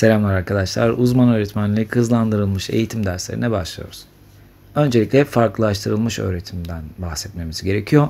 Selamlar arkadaşlar. Uzman öğretmenlik kızlandırılmış eğitim derslerine başlıyoruz. Öncelikle farklılaştırılmış öğretimden bahsetmemiz gerekiyor.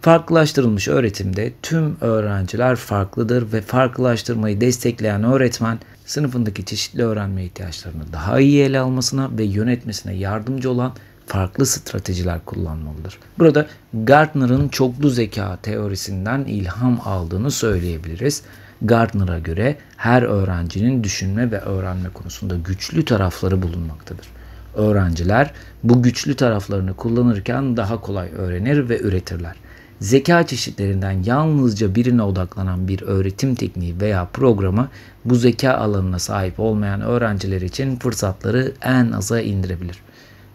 Farklılaştırılmış öğretimde tüm öğrenciler farklıdır ve farklılaştırmayı destekleyen öğretmen sınıfındaki çeşitli öğrenme ihtiyaçlarını daha iyi ele almasına ve yönetmesine yardımcı olan farklı stratejiler kullanmalıdır. Burada Gardner'ın çoklu zeka teorisinden ilham aldığını söyleyebiliriz. Gardner'a göre her öğrencinin düşünme ve öğrenme konusunda güçlü tarafları bulunmaktadır. Öğrenciler bu güçlü taraflarını kullanırken daha kolay öğrenir ve üretirler. Zeka çeşitlerinden yalnızca birine odaklanan bir öğretim tekniği veya programı bu zeka alanına sahip olmayan öğrenciler için fırsatları en aza indirebilir.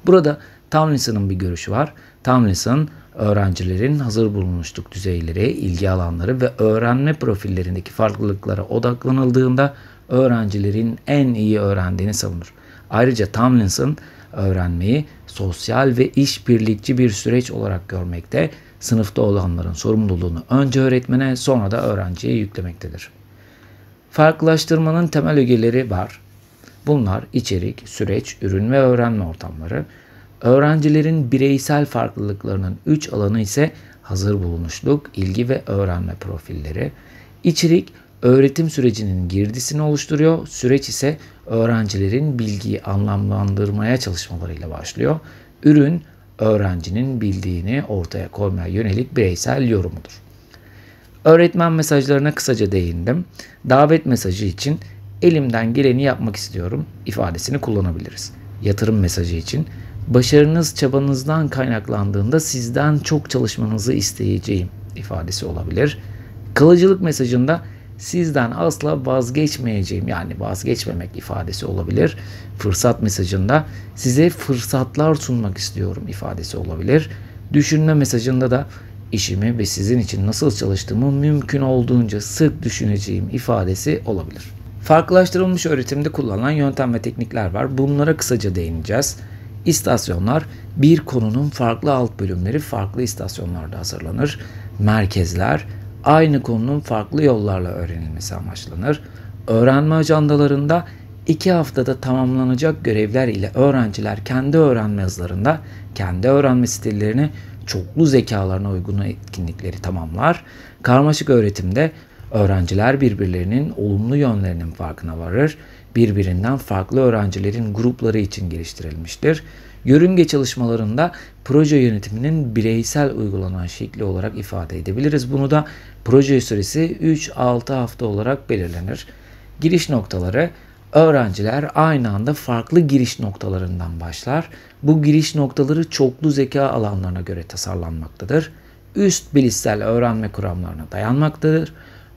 Burada Tomlinson'ın bir görüşü var. Tomlinson öğrencilerin hazır bulunmuşluk düzeyleri, ilgi alanları ve öğrenme profillerindeki farklılıklara odaklanıldığında öğrencilerin en iyi öğrendiğini savunur. Ayrıca Tomlinson öğrenmeyi sosyal ve işbirlikçi bir süreç olarak görmekte, sınıfta olanların sorumluluğunu önce öğretmene sonra da öğrenciye yüklemektedir. Farklılaştırmanın temel ögeleri var. Bunlar içerik, süreç, ürün ve öğrenme ortamları, Öğrencilerin bireysel farklılıklarının 3 alanı ise hazır bulunuşluk, ilgi ve öğrenme profilleri. İçerik öğretim sürecinin girdisini oluşturuyor. Süreç ise öğrencilerin bilgiyi anlamlandırmaya çalışmalarıyla başlıyor. Ürün öğrencinin bildiğini ortaya koymaya yönelik bireysel yorumudur. Öğretmen mesajlarına kısaca değindim. Davet mesajı için elimden geleni yapmak istiyorum ifadesini kullanabiliriz. Yatırım mesajı için başarınız çabanızdan kaynaklandığında sizden çok çalışmanızı isteyeceğim ifadesi olabilir. Kalıcılık mesajında sizden asla vazgeçmeyeceğim yani vazgeçmemek ifadesi olabilir. Fırsat mesajında size fırsatlar sunmak istiyorum ifadesi olabilir. Düşünme mesajında da işimi ve sizin için nasıl çalıştığımı mümkün olduğunca sık düşüneceğim ifadesi olabilir. Farklılaştırılmış öğretimde kullanılan yöntem ve teknikler var. Bunlara kısaca değineceğiz. İstasyonlar bir konunun farklı alt bölümleri farklı istasyonlarda hazırlanır. Merkezler aynı konunun farklı yollarla öğrenilmesi amaçlanır. Öğrenme ajandalarında iki haftada tamamlanacak görevler ile öğrenciler kendi öğrenme hızlarında, kendi öğrenme stillerini çoklu zekalarına uygun etkinlikleri tamamlar. Karmaşık öğretimde öğrenciler birbirlerinin olumlu yönlerinin farkına varır birbirinden farklı öğrencilerin grupları için geliştirilmiştir. Yörünge çalışmalarında proje yönetiminin bireysel uygulanan şekli olarak ifade edebiliriz. Bunu da proje süresi 3-6 hafta olarak belirlenir. Giriş noktaları öğrenciler aynı anda farklı giriş noktalarından başlar. Bu giriş noktaları çoklu zeka alanlarına göre tasarlanmaktadır. Üst bilişsel öğrenme kuramlarına dayanmaktadır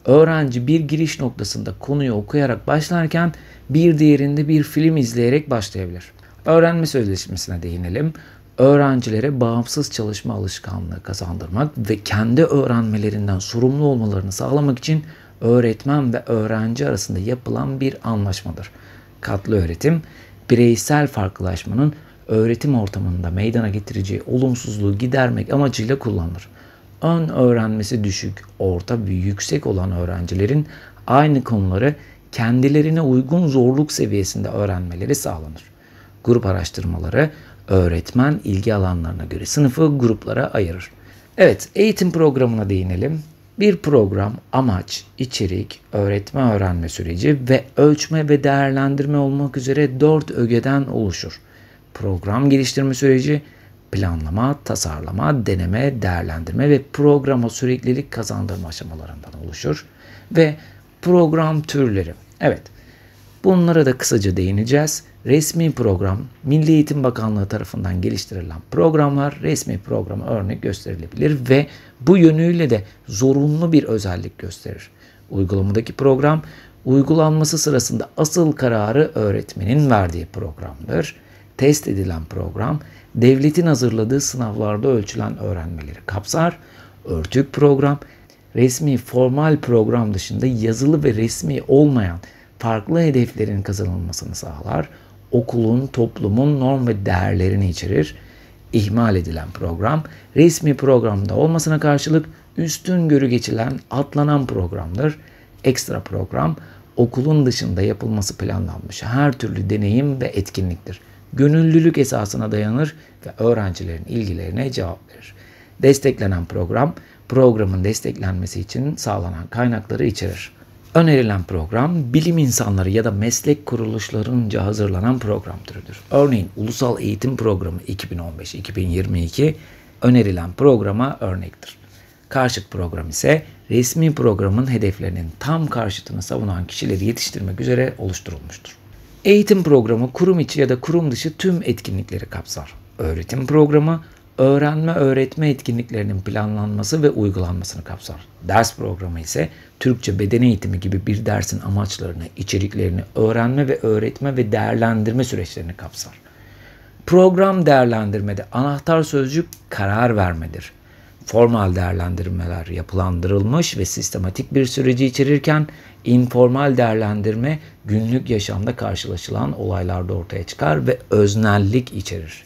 Öğrenci bir giriş noktasında konuyu okuyarak başlarken bir diğerinde bir film izleyerek başlayabilir. Öğrenme sözleşmesine değinelim. Öğrencilere bağımsız çalışma alışkanlığı kazandırmak ve kendi öğrenmelerinden sorumlu olmalarını sağlamak için öğretmen ve öğrenci arasında yapılan bir anlaşmadır. Katlı öğretim, bireysel farklılaşmanın öğretim ortamında meydana getireceği olumsuzluğu gidermek amacıyla kullanılır ön öğrenmesi düşük, orta ve yüksek olan öğrencilerin aynı konuları kendilerine uygun zorluk seviyesinde öğrenmeleri sağlanır. Grup araştırmaları öğretmen ilgi alanlarına göre sınıfı gruplara ayırır. Evet, eğitim programına değinelim. Bir program amaç, içerik, öğretme öğrenme süreci ve ölçme ve değerlendirme olmak üzere dört ögeden oluşur. Program geliştirme süreci, planlama, tasarlama, deneme, değerlendirme ve programa süreklilik kazandırma aşamalarından oluşur. Ve program türleri. Evet, bunlara da kısaca değineceğiz. Resmi program, Milli Eğitim Bakanlığı tarafından geliştirilen programlar resmi programa örnek gösterilebilir ve bu yönüyle de zorunlu bir özellik gösterir. Uygulamadaki program, uygulanması sırasında asıl kararı öğretmenin verdiği programdır. Test edilen program, devletin hazırladığı sınavlarda ölçülen öğrenmeleri kapsar. Örtük program, resmi formal program dışında yazılı ve resmi olmayan farklı hedeflerin kazanılmasını sağlar. Okulun, toplumun norm ve değerlerini içerir. İhmal edilen program, resmi programda olmasına karşılık üstün görü geçilen, atlanan programdır. Ekstra program, okulun dışında yapılması planlanmış her türlü deneyim ve etkinliktir gönüllülük esasına dayanır ve öğrencilerin ilgilerine cevap verir. Desteklenen program, programın desteklenmesi için sağlanan kaynakları içerir. Önerilen program bilim insanları ya da meslek kuruluşlarınca hazırlanan program türüdür. Örneğin Ulusal Eğitim Programı 2015-2022 önerilen programa örnektir. Karşıt program ise resmi programın hedeflerinin tam karşıtını savunan kişileri yetiştirmek üzere oluşturulmuştur. Eğitim programı kurum içi ya da kurum dışı tüm etkinlikleri kapsar. Öğretim programı öğrenme öğretme etkinliklerinin planlanması ve uygulanmasını kapsar. Ders programı ise Türkçe beden eğitimi gibi bir dersin amaçlarını, içeriklerini, öğrenme ve öğretme ve değerlendirme süreçlerini kapsar. Program değerlendirmede anahtar sözcük karar vermedir. Formal değerlendirmeler yapılandırılmış ve sistematik bir süreci içerirken informal değerlendirme günlük yaşamda karşılaşılan olaylarda ortaya çıkar ve öznellik içerir.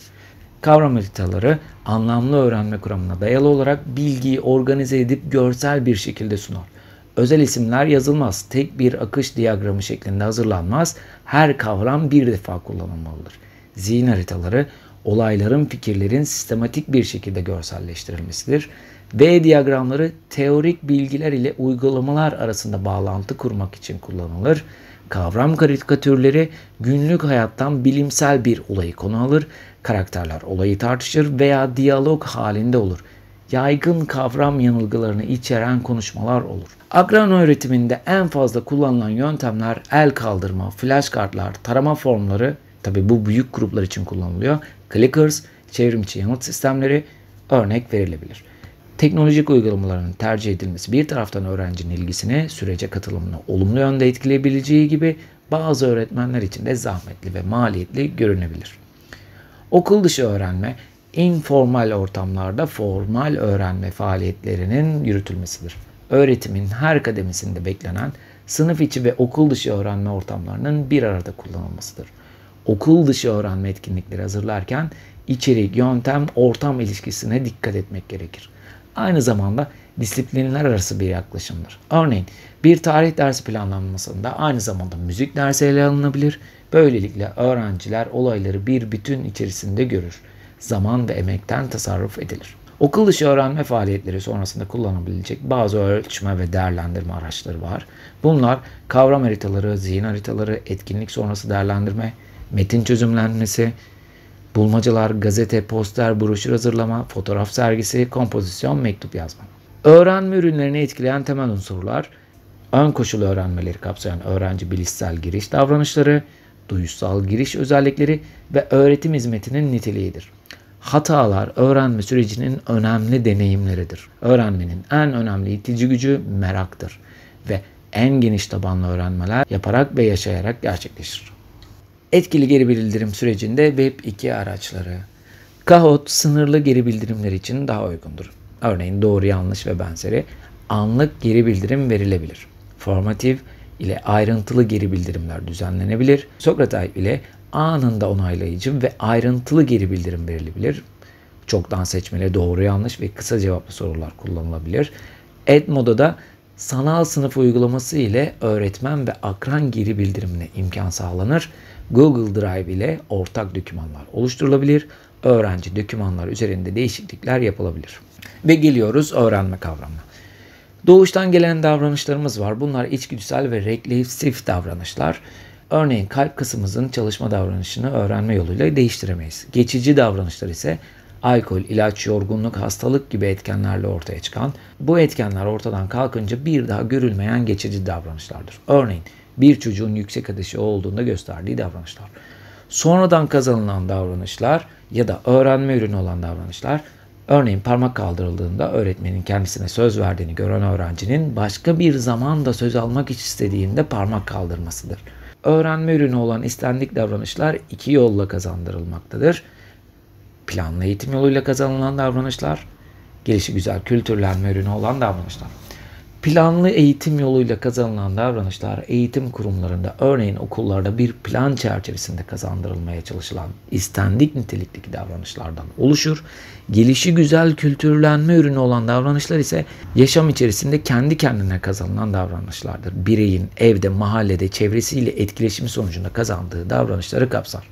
Kavram haritaları anlamlı öğrenme kuramına dayalı olarak bilgiyi organize edip görsel bir şekilde sunar. Özel isimler yazılmaz, tek bir akış diyagramı şeklinde hazırlanmaz, her kavram bir defa kullanılmalıdır. Zihin haritaları olayların, fikirlerin sistematik bir şekilde görselleştirilmesidir V diyagramları teorik bilgiler ile uygulamalar arasında bağlantı kurmak için kullanılır. Kavram karikatürleri günlük hayattan bilimsel bir olayı konu alır. Karakterler olayı tartışır veya diyalog halinde olur. Yaygın kavram yanılgılarını içeren konuşmalar olur. Akran öğretiminde en fazla kullanılan yöntemler el kaldırma, flash kartlar, tarama formları, tabi bu büyük gruplar için kullanılıyor, clickers, çevrimçi yanıt sistemleri örnek verilebilir teknolojik uygulamaların tercih edilmesi bir taraftan öğrencinin ilgisini, sürece katılımını olumlu yönde etkileyebileceği gibi bazı öğretmenler için de zahmetli ve maliyetli görünebilir. Okul dışı öğrenme, informal ortamlarda formal öğrenme faaliyetlerinin yürütülmesidir. Öğretimin her kademesinde beklenen sınıf içi ve okul dışı öğrenme ortamlarının bir arada kullanılmasıdır. Okul dışı öğrenme etkinlikleri hazırlarken içerik, yöntem, ortam ilişkisine dikkat etmek gerekir aynı zamanda disiplinler arası bir yaklaşımdır. Örneğin bir tarih dersi planlanmasında aynı zamanda müzik dersi ele alınabilir. Böylelikle öğrenciler olayları bir bütün içerisinde görür. Zaman ve emekten tasarruf edilir. Okul dışı öğrenme faaliyetleri sonrasında kullanabilecek bazı ölçme ve değerlendirme araçları var. Bunlar kavram haritaları, zihin haritaları, etkinlik sonrası değerlendirme, metin çözümlenmesi, Bulmacalar, gazete, poster, broşür hazırlama, fotoğraf sergisi, kompozisyon, mektup yazma. Öğrenme ürünlerini etkileyen temel unsurlar, ön koşul öğrenmeleri kapsayan öğrenci bilişsel giriş davranışları, duyusal giriş özellikleri ve öğretim hizmetinin niteliğidir. Hatalar öğrenme sürecinin önemli deneyimleridir. Öğrenmenin en önemli itici gücü meraktır ve en geniş tabanlı öğrenmeler yaparak ve yaşayarak gerçekleşir. Etkili geri bildirim sürecinde BEP2 araçları. Kahoot sınırlı geri bildirimler için daha uygundur. Örneğin doğru yanlış ve benzeri anlık geri bildirim verilebilir. Formatif ile ayrıntılı geri bildirimler düzenlenebilir. Sokratai ile anında onaylayıcı ve ayrıntılı geri bildirim verilebilir. Çoktan seçmeli doğru yanlış ve kısa cevaplı sorular kullanılabilir. Edmodo da sanal sınıf uygulaması ile öğretmen ve akran geri bildirimine imkan sağlanır. Google Drive ile ortak dokümanlar oluşturulabilir. Öğrenci dokümanlar üzerinde değişiklikler yapılabilir. Ve geliyoruz öğrenme kavramına. Doğuştan gelen davranışlarımız var. Bunlar içgüdüsel ve refleksif davranışlar. Örneğin kalp kısmımızın çalışma davranışını öğrenme yoluyla değiştiremeyiz. Geçici davranışlar ise alkol, ilaç, yorgunluk, hastalık gibi etkenlerle ortaya çıkan, bu etkenler ortadan kalkınca bir daha görülmeyen geçici davranışlardır. Örneğin bir çocuğun yüksek ateşi olduğunda gösterdiği davranışlar. Sonradan kazanılan davranışlar ya da öğrenme ürünü olan davranışlar Örneğin parmak kaldırıldığında öğretmenin kendisine söz verdiğini gören öğrencinin başka bir zamanda söz almak istediğinde parmak kaldırmasıdır. Öğrenme ürünü olan istendik davranışlar iki yolla kazandırılmaktadır. Planlı eğitim yoluyla kazanılan davranışlar, gelişigüzel kültürlenme ürünü olan davranışlar. Planlı eğitim yoluyla kazanılan davranışlar eğitim kurumlarında örneğin okullarda bir plan çerçevesinde kazandırılmaya çalışılan istendik nitelikteki davranışlardan oluşur. Gelişi güzel kültürlenme ürünü olan davranışlar ise yaşam içerisinde kendi kendine kazanılan davranışlardır. Bireyin evde, mahallede, çevresiyle etkileşimi sonucunda kazandığı davranışları kapsar.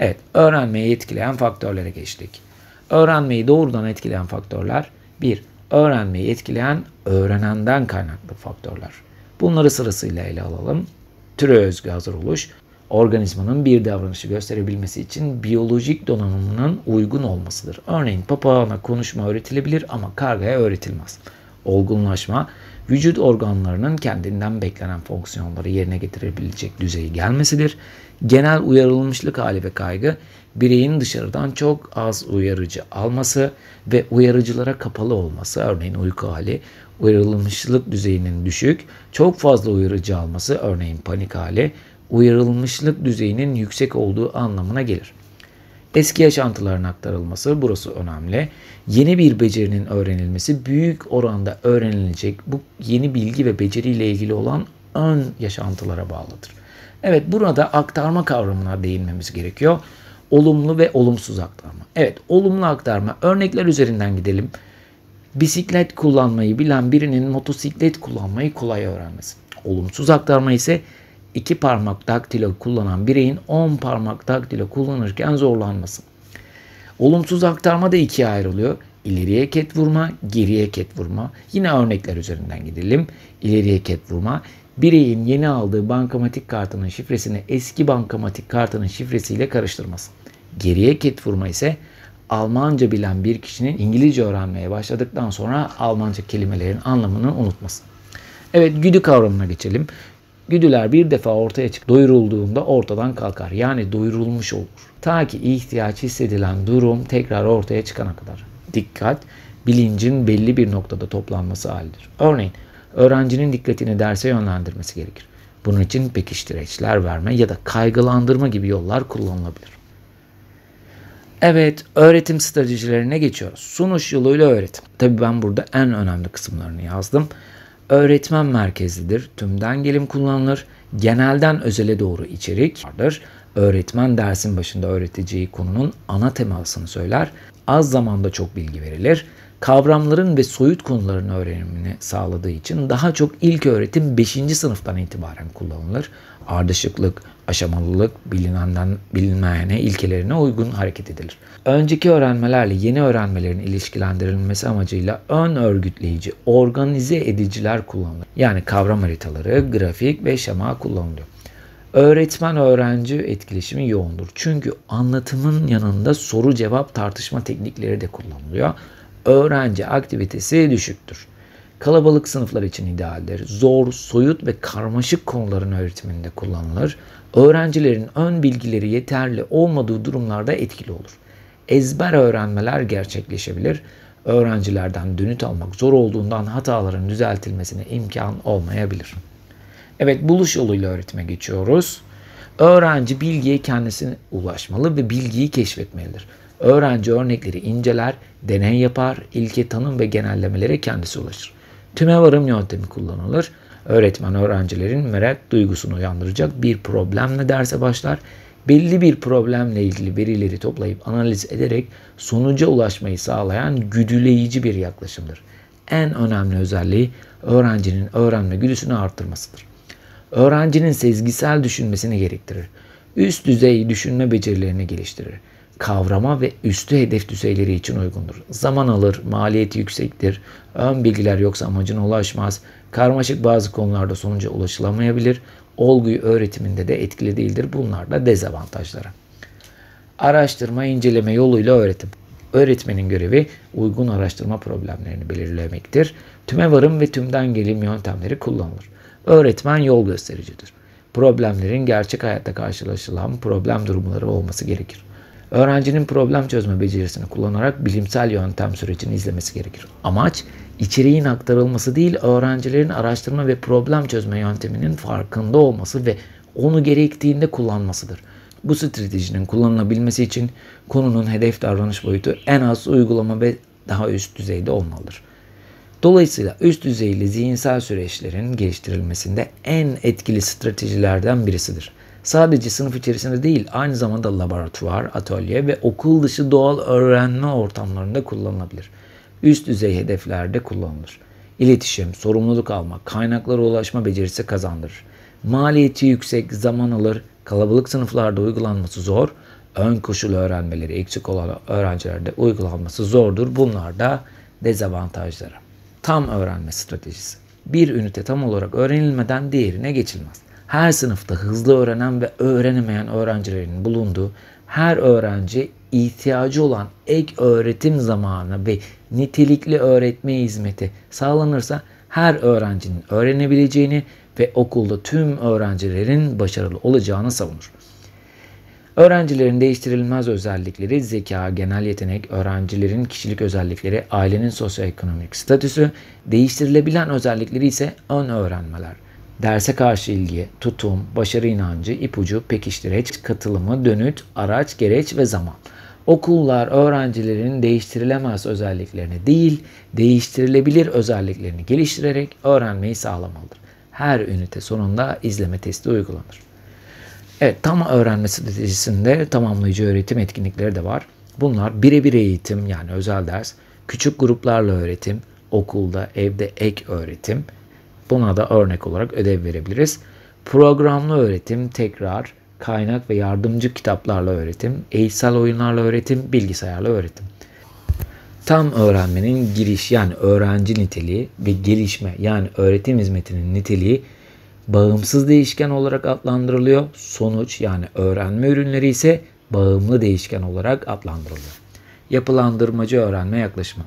Evet, öğrenmeyi etkileyen faktörlere geçtik. Öğrenmeyi doğrudan etkileyen faktörler 1- öğrenmeyi etkileyen öğrenenden kaynaklı faktörler. Bunları sırasıyla ele alalım. Türe özgü hazır oluş, organizmanın bir davranışı gösterebilmesi için biyolojik donanımının uygun olmasıdır. Örneğin papağana konuşma öğretilebilir ama kargaya öğretilmez. Olgunlaşma, vücut organlarının kendinden beklenen fonksiyonları yerine getirebilecek düzeyi gelmesidir genel uyarılmışlık hali ve kaygı bireyin dışarıdan çok az uyarıcı alması ve uyarıcılara kapalı olması, örneğin uyku hali, uyarılmışlık düzeyinin düşük, çok fazla uyarıcı alması, örneğin panik hali, uyarılmışlık düzeyinin yüksek olduğu anlamına gelir. Eski yaşantıların aktarılması burası önemli. Yeni bir becerinin öğrenilmesi büyük oranda öğrenilecek bu yeni bilgi ve beceriyle ilgili olan ön yaşantılara bağlıdır. Evet burada aktarma kavramına değinmemiz gerekiyor. Olumlu ve olumsuz aktarma. Evet olumlu aktarma. Örnekler üzerinden gidelim. Bisiklet kullanmayı bilen birinin motosiklet kullanmayı kolay öğrenmesi. Olumsuz aktarma ise iki parmak daktilo kullanan bireyin 10 parmak daktilo kullanırken zorlanması. Olumsuz aktarma da ikiye ayrılıyor. İleriye ket vurma, geriye ket vurma. Yine örnekler üzerinden gidelim. İleriye ket vurma bireyin yeni aldığı bankamatik kartının şifresini eski bankamatik kartının şifresiyle karıştırması. Geriye ket vurma ise Almanca bilen bir kişinin İngilizce öğrenmeye başladıktan sonra Almanca kelimelerin anlamını unutması. Evet güdü kavramına geçelim. Güdüler bir defa ortaya çık doyurulduğunda ortadan kalkar. Yani doyurulmuş olur. Ta ki ihtiyaç hissedilen durum tekrar ortaya çıkana kadar. Dikkat bilincin belli bir noktada toplanması halidir. Örneğin öğrencinin dikkatini derse yönlendirmesi gerekir. Bunun için pekiştireçler verme ya da kaygılandırma gibi yollar kullanılabilir. Evet, öğretim stratejilerine geçiyoruz. Sunuş yoluyla öğretim. Tabii ben burada en önemli kısımlarını yazdım. Öğretmen merkezlidir, tümden gelim kullanılır, genelden özele doğru içerik vardır. Öğretmen dersin başında öğreteceği konunun ana temasını söyler, az zamanda çok bilgi verilir kavramların ve soyut konuların öğrenimini sağladığı için daha çok ilk öğretim 5. sınıftan itibaren kullanılır. Ardışıklık, aşamalılık, bilinenden bilinmeyene ilkelerine uygun hareket edilir. Önceki öğrenmelerle yeni öğrenmelerin ilişkilendirilmesi amacıyla ön örgütleyici, organize ediciler kullanılır. Yani kavram haritaları, grafik ve şema kullanılıyor. Öğretmen öğrenci etkileşimi yoğundur. Çünkü anlatımın yanında soru cevap tartışma teknikleri de kullanılıyor öğrenci aktivitesi düşüktür. Kalabalık sınıflar için idealdir. Zor, soyut ve karmaşık konuların öğretiminde kullanılır. Öğrencilerin ön bilgileri yeterli olmadığı durumlarda etkili olur. Ezber öğrenmeler gerçekleşebilir. Öğrencilerden dönüt almak zor olduğundan hataların düzeltilmesine imkan olmayabilir. Evet buluş yoluyla öğretime geçiyoruz. Öğrenci bilgiye kendisine ulaşmalı ve bilgiyi keşfetmelidir. Öğrenci örnekleri inceler, deney yapar, ilke tanım ve genellemelere kendisi ulaşır. Tüme varım yöntemi kullanılır. Öğretmen öğrencilerin merak duygusunu uyandıracak bir problemle derse başlar. Belli bir problemle ilgili verileri toplayıp analiz ederek sonuca ulaşmayı sağlayan güdüleyici bir yaklaşımdır. En önemli özelliği öğrencinin öğrenme güdüsünü artırmasıdır. Öğrencinin sezgisel düşünmesini gerektirir. Üst düzey düşünme becerilerini geliştirir kavrama ve üstü hedef düzeyleri için uygundur. Zaman alır, maliyeti yüksektir, ön bilgiler yoksa amacına ulaşmaz, karmaşık bazı konularda sonuca ulaşılamayabilir, olguyu öğretiminde de etkili değildir. Bunlar da dezavantajları. Araştırma, inceleme yoluyla öğretim. Öğretmenin görevi uygun araştırma problemlerini belirlemektir. Tüme varım ve tümden gelim yöntemleri kullanılır. Öğretmen yol göstericidir. Problemlerin gerçek hayatta karşılaşılan problem durumları olması gerekir. Öğrencinin problem çözme becerisini kullanarak bilimsel yöntem sürecini izlemesi gerekir. Amaç içeriğin aktarılması değil, öğrencilerin araştırma ve problem çözme yönteminin farkında olması ve onu gerektiğinde kullanmasıdır. Bu stratejinin kullanılabilmesi için konunun hedef davranış boyutu en az uygulama ve daha üst düzeyde olmalıdır. Dolayısıyla üst düzeyli zihinsel süreçlerin geliştirilmesinde en etkili stratejilerden birisidir sadece sınıf içerisinde değil aynı zamanda laboratuvar, atölye ve okul dışı doğal öğrenme ortamlarında kullanılabilir. Üst düzey hedeflerde kullanılır. İletişim, sorumluluk alma, kaynaklara ulaşma becerisi kazandırır. Maliyeti yüksek, zaman alır, kalabalık sınıflarda uygulanması zor, ön koşul öğrenmeleri eksik olan öğrencilerde uygulanması zordur. Bunlar da dezavantajları. Tam öğrenme stratejisi. Bir ünite tam olarak öğrenilmeden diğerine geçilmez her sınıfta hızlı öğrenen ve öğrenemeyen öğrencilerin bulunduğu her öğrenci ihtiyacı olan ek öğretim zamanı ve nitelikli öğretme hizmeti sağlanırsa her öğrencinin öğrenebileceğini ve okulda tüm öğrencilerin başarılı olacağını savunur. Öğrencilerin değiştirilmez özellikleri zeka, genel yetenek, öğrencilerin kişilik özellikleri, ailenin sosyoekonomik statüsü, değiştirilebilen özellikleri ise ön öğrenmeler derse karşı ilgi, tutum, başarı inancı, ipucu, pekiştireç, katılımı, dönüt, araç, gereç ve zaman. Okullar öğrencilerin değiştirilemez özelliklerini değil, değiştirilebilir özelliklerini geliştirerek öğrenmeyi sağlamalıdır. Her ünite sonunda izleme testi uygulanır. Evet, tam öğrenme stratejisinde tamamlayıcı öğretim etkinlikleri de var. Bunlar birebir eğitim yani özel ders, küçük gruplarla öğretim, okulda, evde ek öğretim, Buna da örnek olarak ödev verebiliriz. Programlı öğretim, tekrar, kaynak ve yardımcı kitaplarla öğretim, eğitsel oyunlarla öğretim, bilgisayarla öğretim. Tam öğrenmenin giriş yani öğrenci niteliği ve gelişme yani öğretim hizmetinin niteliği bağımsız değişken olarak adlandırılıyor. Sonuç yani öğrenme ürünleri ise bağımlı değişken olarak adlandırılıyor. Yapılandırmacı öğrenme yaklaşımı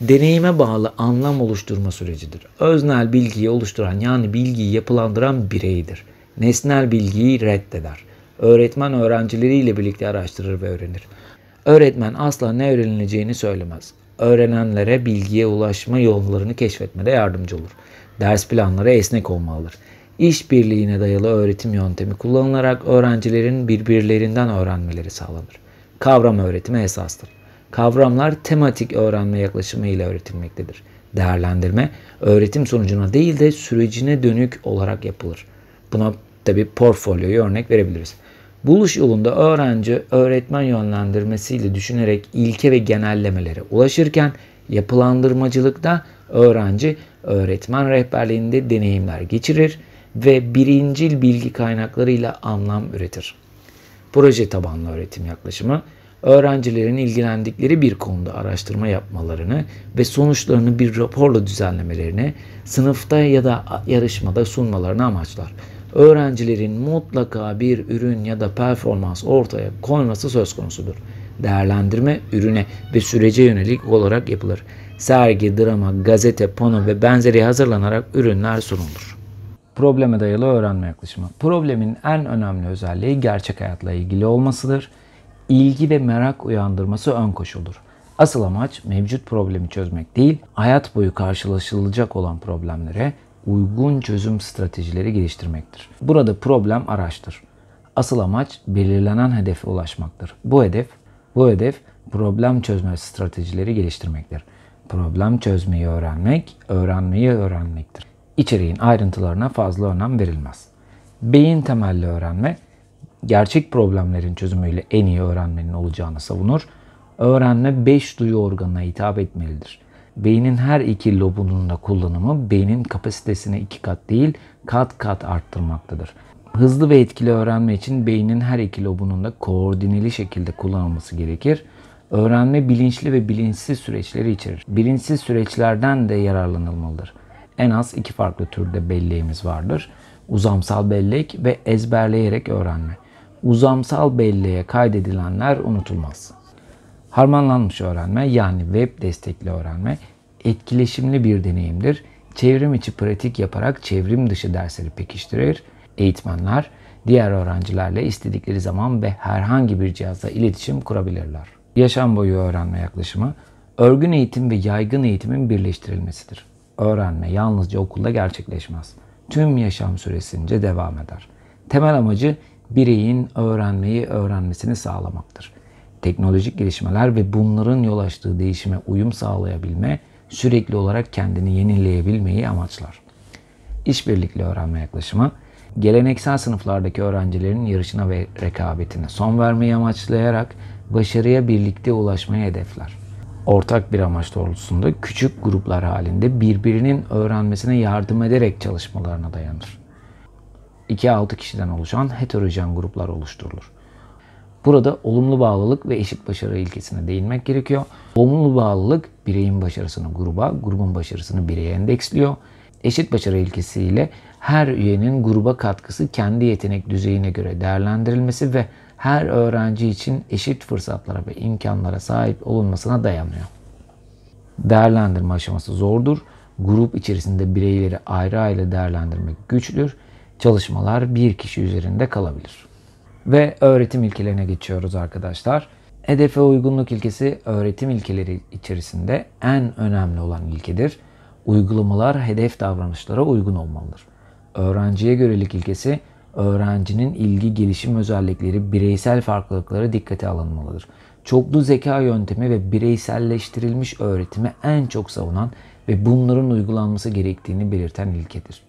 deneyime bağlı anlam oluşturma sürecidir. Öznel bilgiyi oluşturan yani bilgiyi yapılandıran bireydir. Nesnel bilgiyi reddeder. Öğretmen öğrencileriyle birlikte araştırır ve öğrenir. Öğretmen asla ne öğrenileceğini söylemez. Öğrenenlere bilgiye ulaşma yollarını keşfetmede yardımcı olur. Ders planları esnek olmalıdır. İşbirliğine dayalı öğretim yöntemi kullanılarak öğrencilerin birbirlerinden öğrenmeleri sağlanır. Kavram öğretimi esastır kavramlar tematik öğrenme yaklaşımıyla öğretilmektedir. Değerlendirme öğretim sonucuna değil de sürecine dönük olarak yapılır. Buna tabi portfolyoyu örnek verebiliriz. Buluş yolunda öğrenci öğretmen yönlendirmesiyle düşünerek ilke ve genellemelere ulaşırken yapılandırmacılıkta öğrenci öğretmen rehberliğinde deneyimler geçirir ve birincil bilgi kaynaklarıyla anlam üretir. Proje tabanlı öğretim yaklaşımı öğrencilerin ilgilendikleri bir konuda araştırma yapmalarını ve sonuçlarını bir raporla düzenlemelerini, sınıfta ya da yarışmada sunmalarını amaçlar. Öğrencilerin mutlaka bir ürün ya da performans ortaya koyması söz konusudur. Değerlendirme ürüne ve sürece yönelik olarak yapılır. Sergi, drama, gazete, pano ve benzeri hazırlanarak ürünler sunulur probleme dayalı öğrenme yaklaşımı. Problemin en önemli özelliği gerçek hayatla ilgili olmasıdır ilgi ve merak uyandırması ön koşuldur. Asıl amaç mevcut problemi çözmek değil, hayat boyu karşılaşılacak olan problemlere uygun çözüm stratejileri geliştirmektir. Burada problem araçtır. Asıl amaç belirlenen hedefe ulaşmaktır. Bu hedef, bu hedef problem çözme stratejileri geliştirmektir. Problem çözmeyi öğrenmek, öğrenmeyi öğrenmektir. İçeriğin ayrıntılarına fazla önem verilmez. Beyin temelli öğrenme gerçek problemlerin çözümüyle en iyi öğrenmenin olacağını savunur. Öğrenme beş duyu organına hitap etmelidir. Beynin her iki lobunun da kullanımı beynin kapasitesini iki kat değil kat kat arttırmaktadır. Hızlı ve etkili öğrenme için beynin her iki lobunun da koordineli şekilde kullanılması gerekir. Öğrenme bilinçli ve bilinçsiz süreçleri içerir. Bilinçsiz süreçlerden de yararlanılmalıdır. En az iki farklı türde belleğimiz vardır. Uzamsal bellek ve ezberleyerek öğrenme uzamsal belleğe kaydedilenler unutulmaz. Harmanlanmış öğrenme yani web destekli öğrenme etkileşimli bir deneyimdir. Çevrim içi pratik yaparak çevrim dışı dersleri pekiştirir. Eğitmenler diğer öğrencilerle istedikleri zaman ve herhangi bir cihazla iletişim kurabilirler. Yaşam boyu öğrenme yaklaşımı örgün eğitim ve yaygın eğitimin birleştirilmesidir. Öğrenme yalnızca okulda gerçekleşmez. Tüm yaşam süresince devam eder. Temel amacı bireyin öğrenmeyi öğrenmesini sağlamaktır. Teknolojik gelişmeler ve bunların yol açtığı değişime uyum sağlayabilme, sürekli olarak kendini yenileyebilmeyi amaçlar. İşbirlikli öğrenme yaklaşımı, geleneksel sınıflardaki öğrencilerin yarışına ve rekabetine son vermeyi amaçlayarak başarıya birlikte ulaşmayı hedefler. Ortak bir amaç doğrultusunda küçük gruplar halinde birbirinin öğrenmesine yardım ederek çalışmalarına dayanır. 2-6 kişiden oluşan heterojen gruplar oluşturulur. Burada olumlu bağlılık ve eşit başarı ilkesine değinmek gerekiyor. Olumlu bağlılık bireyin başarısını gruba, grubun başarısını bireye endeksliyor. Eşit başarı ilkesiyle her üyenin gruba katkısı kendi yetenek düzeyine göre değerlendirilmesi ve her öğrenci için eşit fırsatlara ve imkanlara sahip olunmasına dayanıyor. Değerlendirme aşaması zordur. Grup içerisinde bireyleri ayrı ayrı değerlendirmek güçtür çalışmalar bir kişi üzerinde kalabilir. Ve öğretim ilkelerine geçiyoruz arkadaşlar. Hedefe uygunluk ilkesi öğretim ilkeleri içerisinde en önemli olan ilkedir. Uygulamalar hedef davranışlara uygun olmalıdır. Öğrenciye görelik ilkesi öğrencinin ilgi gelişim özellikleri, bireysel farklılıkları dikkate alınmalıdır. Çoklu zeka yöntemi ve bireyselleştirilmiş öğretimi en çok savunan ve bunların uygulanması gerektiğini belirten ilkedir.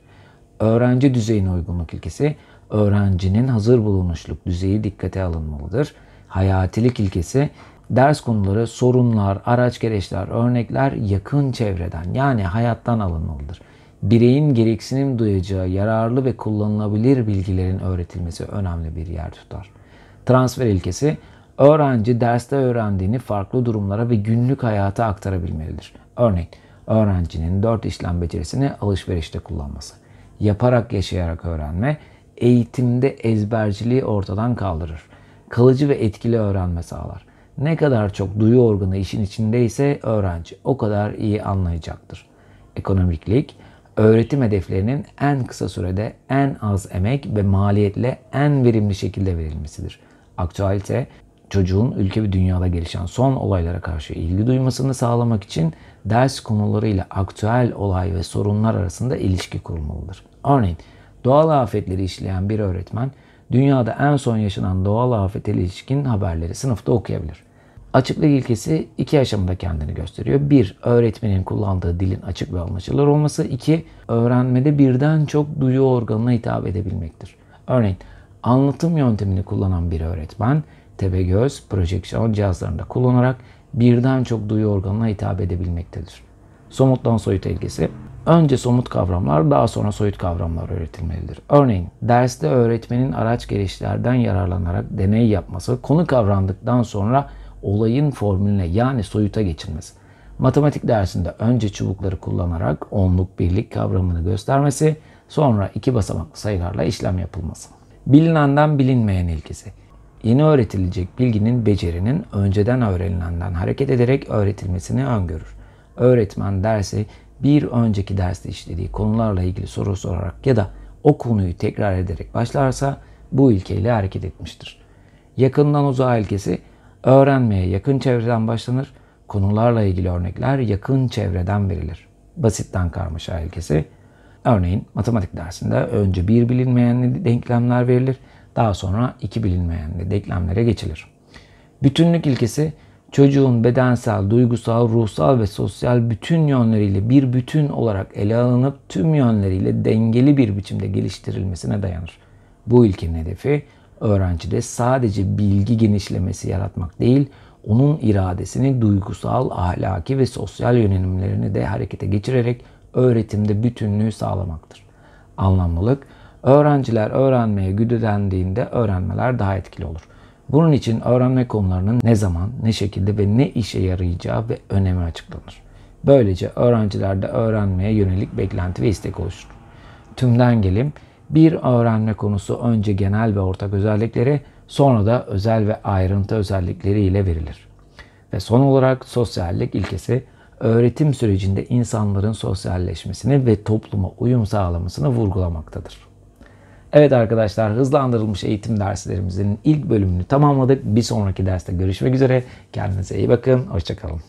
Öğrenci düzeyine uygunluk ilkesi, öğrencinin hazır bulunuşluk düzeyi dikkate alınmalıdır. Hayatilik ilkesi, ders konuları, sorunlar, araç gereçler, örnekler yakın çevreden yani hayattan alınmalıdır. Bireyin gereksinim duyacağı yararlı ve kullanılabilir bilgilerin öğretilmesi önemli bir yer tutar. Transfer ilkesi, öğrenci derste öğrendiğini farklı durumlara ve günlük hayata aktarabilmelidir. Örneğin, öğrencinin dört işlem becerisini alışverişte kullanması yaparak yaşayarak öğrenme eğitimde ezberciliği ortadan kaldırır. Kalıcı ve etkili öğrenme sağlar. Ne kadar çok duyu organı işin içindeyse öğrenci o kadar iyi anlayacaktır. Ekonomiklik, öğretim hedeflerinin en kısa sürede en az emek ve maliyetle en verimli şekilde verilmesidir. Aktualite, çocuğun ülke ve dünyada gelişen son olaylara karşı ilgi duymasını sağlamak için ders konularıyla aktüel olay ve sorunlar arasında ilişki kurmalıdır. Örneğin doğal afetleri işleyen bir öğretmen dünyada en son yaşanan doğal afete ilişkin haberleri sınıfta okuyabilir. Açıklık ilkesi iki aşamada kendini gösteriyor. Bir, öğretmenin kullandığı dilin açık ve anlaşılır olması. İki, öğrenmede birden çok duyu organına hitap edebilmektir. Örneğin anlatım yöntemini kullanan bir öğretmen tepe göz, projeksiyon cihazlarında kullanarak birden çok duyu organına hitap edebilmektedir. Somuttan soyut ilkesi Önce somut kavramlar, daha sonra soyut kavramlar öğretilmelidir. Örneğin, derste öğretmenin araç gelişlerden yararlanarak deney yapması, konu kavrandıktan sonra olayın formülüne yani soyuta geçilmesi. Matematik dersinde önce çubukları kullanarak onluk birlik kavramını göstermesi, sonra iki basamaklı sayılarla işlem yapılması. Bilinenden bilinmeyen ilgisi. Yeni öğretilecek bilginin becerinin önceden öğrenilenden hareket ederek öğretilmesini öngörür. Öğretmen dersi bir önceki derste işlediği konularla ilgili soru sorarak ya da o konuyu tekrar ederek başlarsa bu ilkeyle hareket etmiştir. Yakından uzağa ilkesi öğrenmeye yakın çevreden başlanır, konularla ilgili örnekler yakın çevreden verilir. Basitten karmaşa ilkesi örneğin matematik dersinde önce bir bilinmeyenli denklemler verilir, daha sonra iki bilinmeyenli denklemlere geçilir. Bütünlük ilkesi çocuğun bedensel, duygusal, ruhsal ve sosyal bütün yönleriyle bir bütün olarak ele alınıp tüm yönleriyle dengeli bir biçimde geliştirilmesine dayanır. Bu ilkenin hedefi öğrencide sadece bilgi genişlemesi yaratmak değil, onun iradesini duygusal, ahlaki ve sosyal yönelimlerini de harekete geçirerek öğretimde bütünlüğü sağlamaktır. Anlamlılık, öğrenciler öğrenmeye güdülendiğinde öğrenmeler daha etkili olur.'' Bunun için öğrenme konularının ne zaman, ne şekilde ve ne işe yarayacağı ve önemi açıklanır. Böylece öğrencilerde öğrenmeye yönelik beklenti ve istek oluşur. Tümden gelim bir öğrenme konusu önce genel ve ortak özellikleri sonra da özel ve ayrıntı özellikleri ile verilir. Ve son olarak sosyallik ilkesi öğretim sürecinde insanların sosyalleşmesini ve topluma uyum sağlamasını vurgulamaktadır. Evet arkadaşlar hızlandırılmış eğitim derslerimizin ilk bölümünü tamamladık. Bir sonraki derste görüşmek üzere. Kendinize iyi bakın. Hoşçakalın.